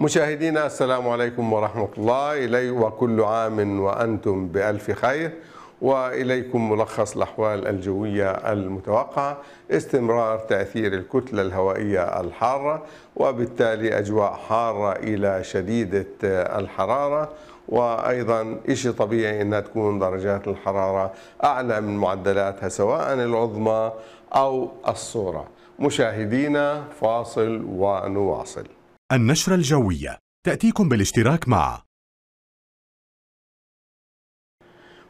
مشاهدينا السلام عليكم ورحمة الله إلي وكل عام وأنتم بألف خير وإليكم ملخص الأحوال الجوية المتوقعة استمرار تأثير الكتلة الهوائية الحارة وبالتالي أجواء حارة إلى شديدة الحرارة وايضا شيء طبيعي انها تكون درجات الحراره اعلى من معدلاتها سواء العظمى او الصوره مشاهدينا فاصل ونواصل النشرة الجوية تأتيكم بالاشتراك مع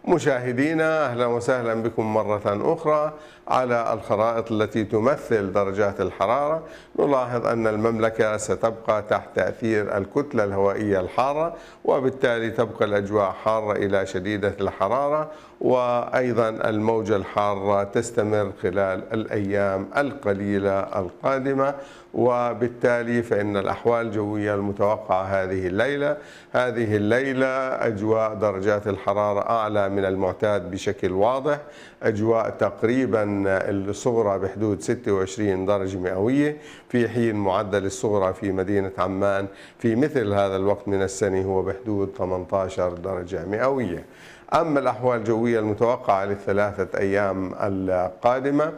مشاهدينا اهلا وسهلا بكم مره اخرى على الخرائط التي تمثل درجات الحراره نلاحظ ان المملكه ستبقى تحت تاثير الكتله الهوائيه الحاره وبالتالي تبقى الاجواء حاره الى شديده الحراره وايضا الموجه الحاره تستمر خلال الايام القليله القادمه وبالتالي فإن الأحوال الجوية المتوقعة هذه الليلة هذه الليلة أجواء درجات الحرارة أعلى من المعتاد بشكل واضح أجواء تقريبا الصغرى بحدود 26 درجة مئوية في حين معدل الصغرى في مدينة عمان في مثل هذا الوقت من السنة هو بحدود 18 درجة مئوية أما الأحوال الجوية المتوقعة للثلاثة أيام القادمة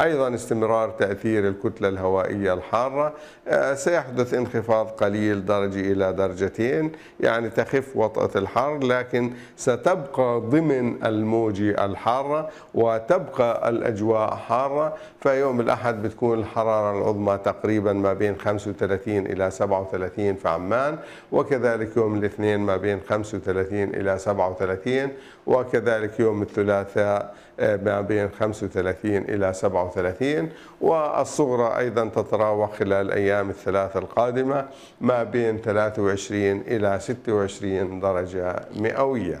أيضا استمرار تأثير الكتلة الهوائية الحارة آه، سيحدث انخفاض قليل درجة إلى درجتين يعني تخف وطأة الحر لكن ستبقى ضمن الموج الحارة وتبقى الأجواء حارة فيوم الأحد بتكون الحرارة العظمى تقريبا ما بين 35 إلى 37 في عمان وكذلك يوم الاثنين ما بين 35 إلى 37 وكذلك يوم الثلاثاء آه، ما بين 35 إلى 37 والصغرى أيضا تتراوح خلال الأيام الثلاثة القادمة ما بين 23 إلى 26 درجة مئوية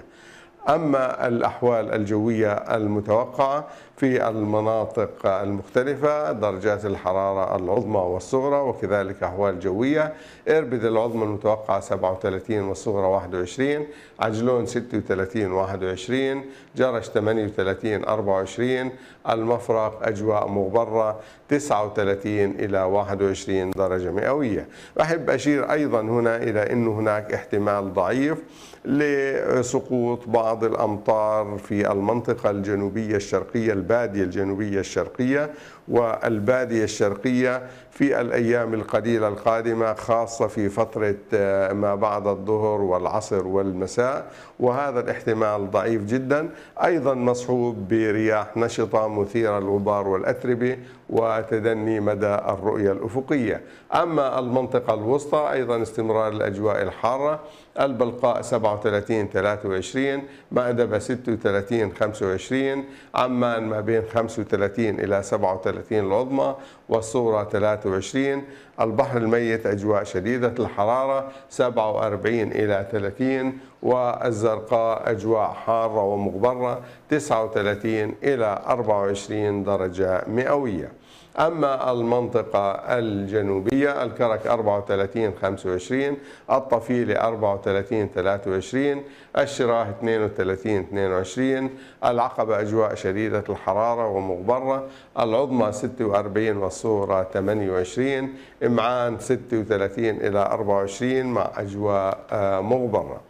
أما الأحوال الجوية المتوقعة في المناطق المختلفة درجات الحرارة العظمى والصغرى وكذلك أحوال جوية إربد العظمى المتوقعة 37 والصغرى 21 عجلون 36 21 جرش 38 24 المفرق أجواء مغبرة 39 إلى 21 درجة مئوية أحب أشير أيضا هنا إلى أن هناك احتمال ضعيف لسقوط بعض بعض الأمطار في المنطقة الجنوبية الشرقية البادية الجنوبية الشرقية والبادية الشرقية في الأيام القليلة القادمة خاصة في فترة آه، ما بعد الظهر والعصر والمساء وهذا الاحتمال ضعيف جدا أيضا مصحوب برياح نشطة مثيرة الغبار والأتربة وتدني مدى الرؤية الأفقية أما المنطقة الوسطى أيضا استمرار الأجواء الحارة البلقاء 37 23 مأدبة 36 25 عمان ما بين 35 إلى 37 العظمى والصورة 23 البحر الميت أجواء شديدة الحرارة 47 إلى 30 والزرقاء أجواء حارة ومغبرة 39 إلى 24 درجة مئوية أما المنطقة الجنوبية الكرك 34 25 الطفيلة 34 23 الشراه 32 22 العقبة أجواء شديدة الحرارة ومغبرة العظمى 46 والصورة 28 إمعان 36 إلى 24 مع أجواء آه، مغبرة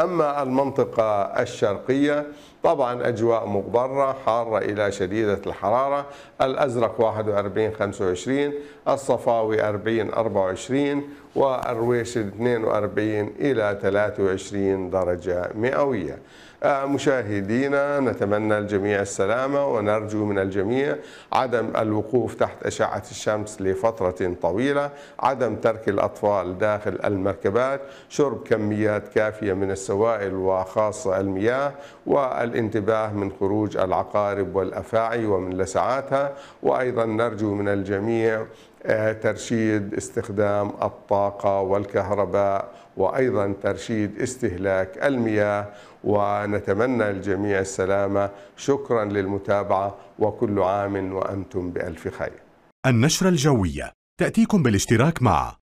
أما المنطقة الشرقية طبعا أجواء مغبرة حارة إلى شديدة الحرارة الأزرق 41 40 25 الصفاوي 40 24 والرويشد 42 إلى 23 درجة مئوية آه، مشاهدينا نتمنى الجميع السلامة ونرجو من الجميع عدم الوقوف تحت أشعة الشمس لفترة طويلة عدم ترك الأطفال داخل المركبات شرب كميات كافية من السوائل وخاصة المياه والانتباه من خروج العقارب والأفاعي ومن لسعاتها وأيضا نرجو من الجميع ترشيد استخدام الطاقة والكهرباء وأيضا ترشيد استهلاك المياه ونتمنى الجميع السلامة شكرا للمتابعة وكل عام وأنتم بألف خير النشرة الجوية تأتيكم بالاشتراك مع